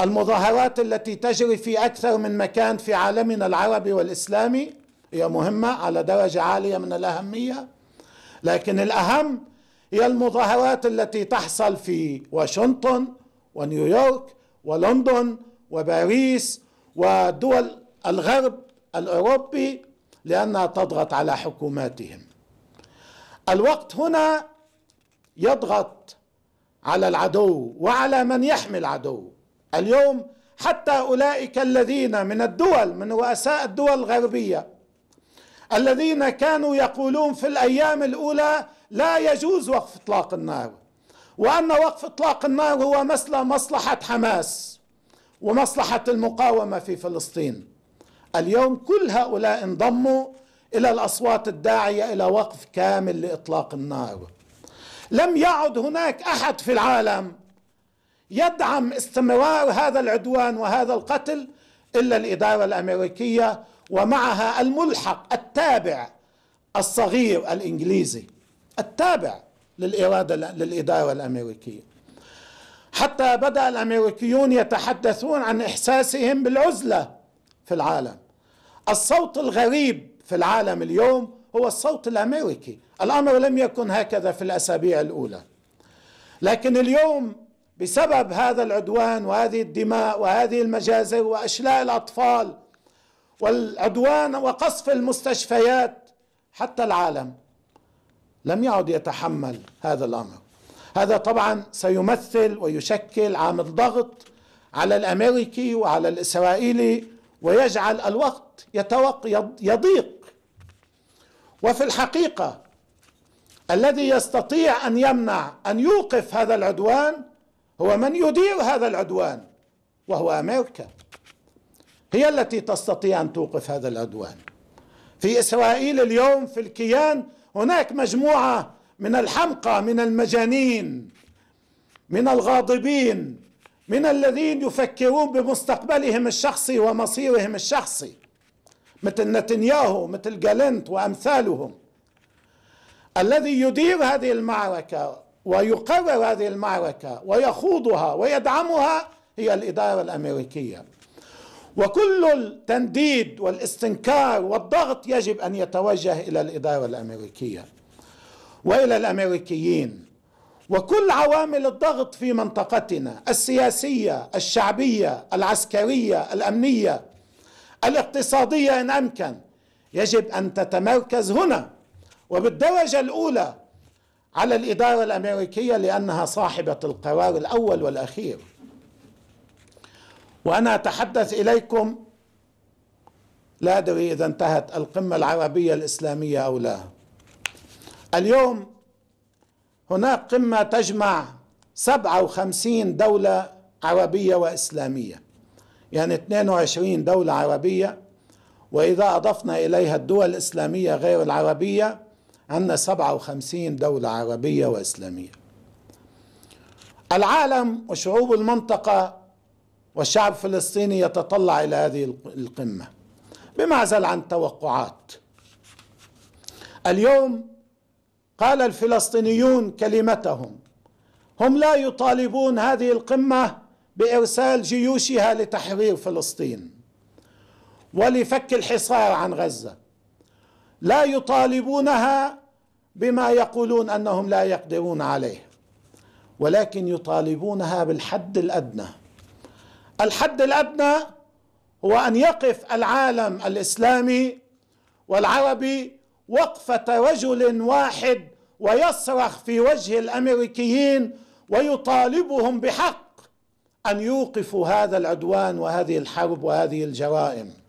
المظاهرات التي تجري في أكثر من مكان في عالمنا العربي والإسلامي هي مهمة على درجة عالية من الأهمية لكن الأهم هي المظاهرات التي تحصل في واشنطن ونيويورك ولندن وباريس ودول الغرب الأوروبي لأنها تضغط على حكوماتهم الوقت هنا يضغط على العدو وعلى من يحمي العدو اليوم حتى اولئك الذين من الدول من رؤساء الدول الغربيه الذين كانوا يقولون في الايام الاولى لا يجوز وقف اطلاق النار وان وقف اطلاق النار هو مثل مصلحه حماس ومصلحه المقاومه في فلسطين اليوم كل هؤلاء انضموا الى الاصوات الداعيه الى وقف كامل لاطلاق النار لم يعد هناك احد في العالم يدعم استمرار هذا العدوان وهذا القتل الا الاداره الامريكيه ومعها الملحق التابع الصغير الانجليزي التابع للاراده للاداره الامريكيه حتى بدا الامريكيون يتحدثون عن احساسهم بالعزله في العالم الصوت الغريب في العالم اليوم هو الصوت الامريكي الامر لم يكن هكذا في الاسابيع الاولى لكن اليوم بسبب هذا العدوان وهذه الدماء وهذه المجازر واشلاء الاطفال والعدوان وقصف المستشفيات حتى العالم لم يعد يتحمل هذا الامر هذا طبعا سيمثل ويشكل عامل ضغط على الامريكي وعلى الاسرائيلي ويجعل الوقت يتوق يضيق وفي الحقيقه الذي يستطيع ان يمنع ان يوقف هذا العدوان هو من يدير هذا العدوان وهو امريكا هي التي تستطيع ان توقف هذا العدوان في اسرائيل اليوم في الكيان هناك مجموعه من الحمقى من المجانين من الغاضبين من الذين يفكرون بمستقبلهم الشخصي ومصيرهم الشخصي مثل نتنياهو مثل جالنت وامثالهم الذي يدير هذه المعركه ويقرر هذه المعركة ويخوضها ويدعمها هي الإدارة الأمريكية وكل التنديد والاستنكار والضغط يجب أن يتوجه إلى الإدارة الأمريكية وإلى الأمريكيين وكل عوامل الضغط في منطقتنا السياسية الشعبية العسكرية الأمنية الاقتصادية إن أمكن يجب أن تتمركز هنا وبالدرجة الأولى على الإدارة الأمريكية لأنها صاحبة القرار الأول والأخير وأنا أتحدث إليكم لا أدري إذا انتهت القمة العربية الإسلامية أو لا اليوم هناك قمة تجمع 57 دولة عربية وإسلامية يعني 22 دولة عربية وإذا أضفنا إليها الدول الإسلامية غير العربية عندنا 57 دولة عربية وإسلامية العالم وشعوب المنطقة والشعب الفلسطيني يتطلع إلى هذه القمة بمعزل عن توقعات اليوم قال الفلسطينيون كلمتهم هم لا يطالبون هذه القمة بإرسال جيوشها لتحرير فلسطين ولفك الحصار عن غزة لا يطالبونها بما يقولون انهم لا يقدرون عليه ولكن يطالبونها بالحد الادنى الحد الادنى هو ان يقف العالم الاسلامي والعربي وقفه رجل واحد ويصرخ في وجه الامريكيين ويطالبهم بحق ان يوقفوا هذا العدوان وهذه الحرب وهذه الجرائم